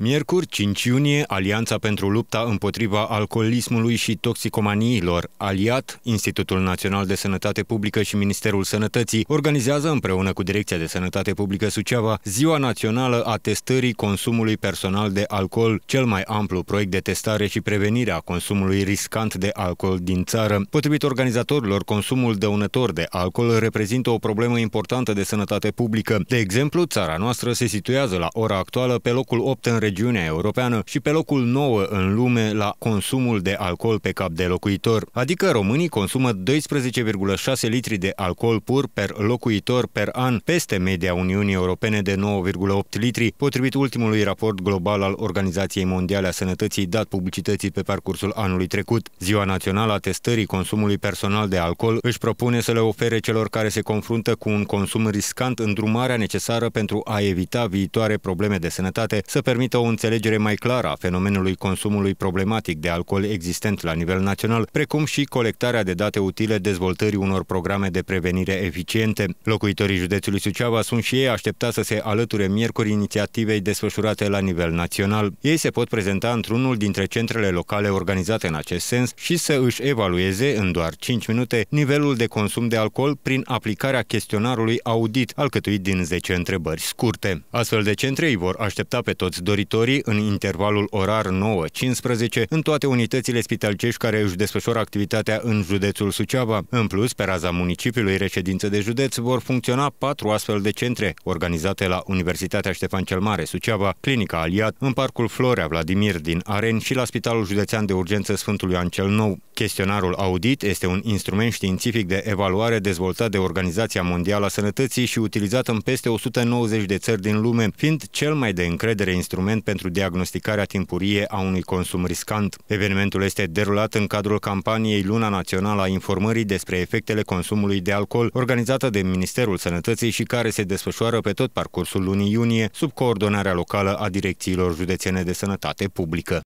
Miercuri, 5 iunie, Alianța pentru lupta împotriva alcoolismului și toxicomaniilor, Aliat, Institutul Național de Sănătate Publică și Ministerul Sănătății, organizează împreună cu Direcția de Sănătate Publică Suceava Ziua Națională a Testării Consumului Personal de Alcool, cel mai amplu proiect de testare și prevenire a consumului riscant de alcool din țară. Potrivit organizatorilor, consumul dăunător de alcool reprezintă o problemă importantă de sănătate publică. De exemplu, țara noastră se situează la ora actuală pe locul 8 în regiunea europeană și pe locul 9 în lume la consumul de alcool pe cap de locuitor, adică românii consumă 12,6 litri de alcool pur per locuitor per an, peste media Uniunii Europene de 9,8 litri, potrivit ultimului raport global al Organizației Mondiale a Sănătății dat publicității pe parcursul anului trecut. Ziua Națională a Testării Consumului Personal de Alcool își propune să le ofere celor care se confruntă cu un consum riscant îndrumarea necesară pentru a evita viitoare probleme de sănătate, să permită o înțelegere mai clară a fenomenului consumului problematic de alcool existent la nivel național, precum și colectarea de date utile dezvoltării unor programe de prevenire eficiente. Locuitorii județului Suceava sunt și ei așteptați să se alăture miercuri inițiativei desfășurate la nivel național. Ei se pot prezenta într-unul dintre centrele locale organizate în acest sens și să își evalueze în doar 5 minute nivelul de consum de alcool prin aplicarea chestionarului audit, alcătuit din 10 întrebări scurte. Astfel de centre îi vor aștepta pe toți doritorii locuitorii în intervalul orar 9-15 în toate unitățile spitalcești care își desfășoară activitatea în județul Suceava. În plus, pe raza municipiului reședință de județ vor funcționa patru astfel de centre, organizate la Universitatea Ștefan cel Mare Suceava, Clinica Aliat, în Parcul Florea Vladimir din Aren și la Spitalul Județean de Urgență Sfântului Ancel Nou. Chestionarul audit este un instrument științific de evaluare dezvoltat de Organizația Mondială a Sănătății și utilizat în peste 190 de țări din lume, fiind cel mai de încredere instrument instrument pentru diagnosticarea timpurie a unui consum riscant. Evenimentul este derulat în cadrul campaniei Luna Națională a Informării despre efectele consumului de alcool, organizată de Ministerul Sănătății și care se desfășoară pe tot parcursul lunii iunie, sub coordonarea locală a direcțiilor județene de sănătate publică.